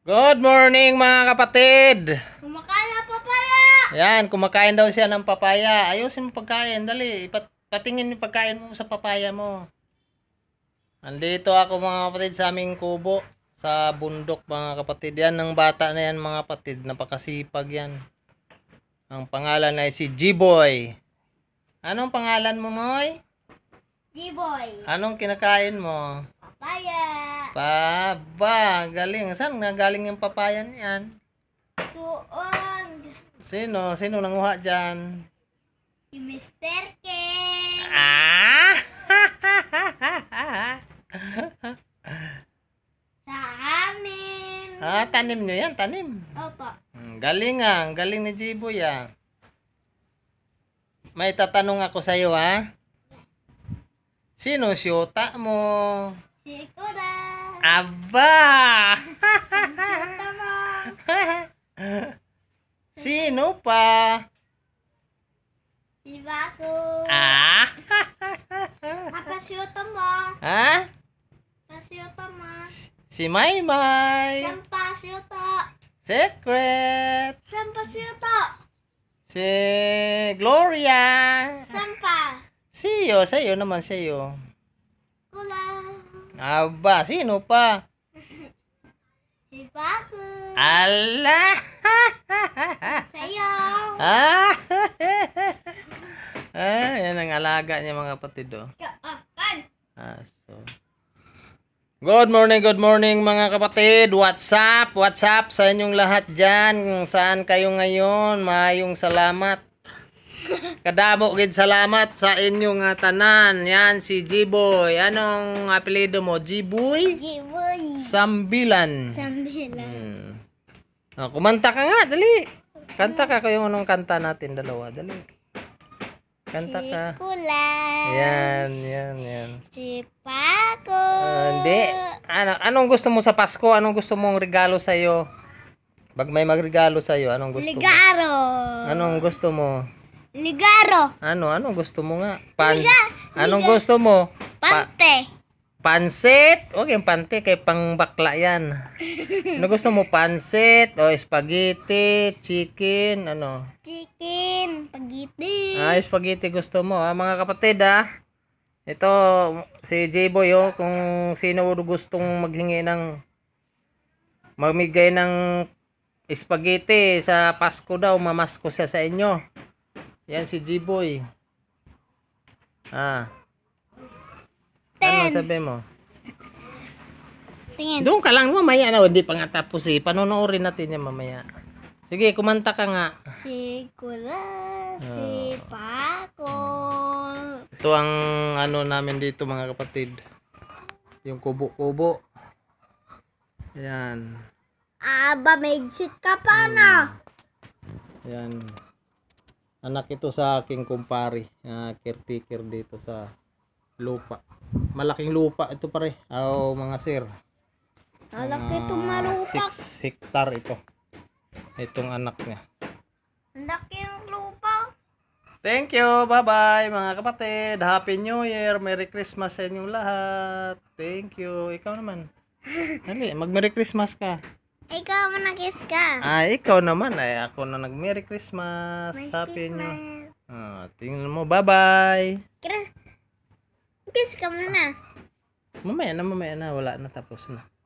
Good morning mga kapatid! Kumakain na papaya! Yan, kumakain daw siya ng papaya. Ayusin mo pagkain, dali. Pat patingin yung pagkain mo sa papaya mo. Andito ako mga kapatid sa aming kubo. Sa bundok mga kapatid. Yan, ng bata na yan mga kapatid. Napakasipag yan. Ang pangalan ay si G-Boy. Anong pangalan mo, Moy? G-Boy. Anong kinakain mo? Papaya. Papa, galing. Saan nga galing yung papaya niyan? Doon. Sino? Sino nanguha dyan? Si Mr. King. Ah! Sa amin. Ah, tanim nyo yan, tanim. Opo. Hmm, galing ah, ang galing ni Jiboy ah. May tatanong ako sa iyo ha. Sino si siyota mo? Abah. Sinupa. Sibaku. Ah. Apa si Utama? Hah? Apa si Utama? Si Mai Mai. Sampai si Secret. Sampai si Si Gloria. Sampai. Siyo, sayo naman sayo. Aba, sino pa? Si Baku. Ala! Sa'yo. Ah! ah, yan ang alaga niya mga kapatid oh. oh ah, so. Good morning, good morning mga kapatid. What's up? What's up sa inyong lahat dyan? saan kayo ngayon? Maayong salamat. Kadamo gid salamat sa inyong uh, tanan. Yan si Jiboy. Anong apelyido mo? Jiboy? Jiboy. Sambilan. Sambilan. Hmm. Ah, kumanta ka nga, dali. Kanta ka kayo anong kanta natin dalawa, dali. Kanta ka. Sikulan. Yan, yan, yan. Si Paco. Uh, Ano, anong gusto mo sa Pasko? Anong gusto mong regalo sa iyo? Bag may magregalo sa iyo, anong gusto Ligaro. mo? Ligaro. Anong gusto mo? Ligaro. Ano? Ano gusto mo nga? Pan Liga, anong liga. gusto mo? Pante. Pansit? Okay, pante. Kay pangbakla yan. ano gusto mo? Pansit? O spaghetti? Chicken? Ano? Chicken. Spaghetti. Ah, spaghetti gusto mo. Ah, mga kapatid ah. Ito, si J-Boy oh, kung sino gustong maghingi ng mamigay ng spaghetti sa Pasko daw, mamasko siya sa inyo. Yan si G-Boy. Ah. Ano Ten. Ano sabi mo? Tingin. Doon ka lang mamaya na. Ano, Hindi pa nga tapos eh. Panonoodin natin yan mamaya. Sige, kumanta ka nga. Si Kula, oh. Ah. si Paco. Ito ang ano namin dito mga kapatid. Yung kubo-kubo. Ayan. Aba, may exit ka pa hmm. na. Ayan anak ito sa aking kumpari uh, caretaker dito sa lupa malaking lupa ito pare oh, mga sir malaki ah, uh, itong malupa 6 hektar ito itong anak niya laki ng lupa thank you bye bye mga kapatid happy new year merry christmas sa inyong lahat thank you ikaw naman Dali, mag merry christmas ka ikaw mo nag-kiss ka. Ah, ikaw naman. Ay, ako na nag-Merry Christmas. Merry Happy Christmas. Nyo. Ah, tingnan mo. Bye-bye. Kiss ka muna. Mamaya na, mamaya na. Wala na. Tapos na.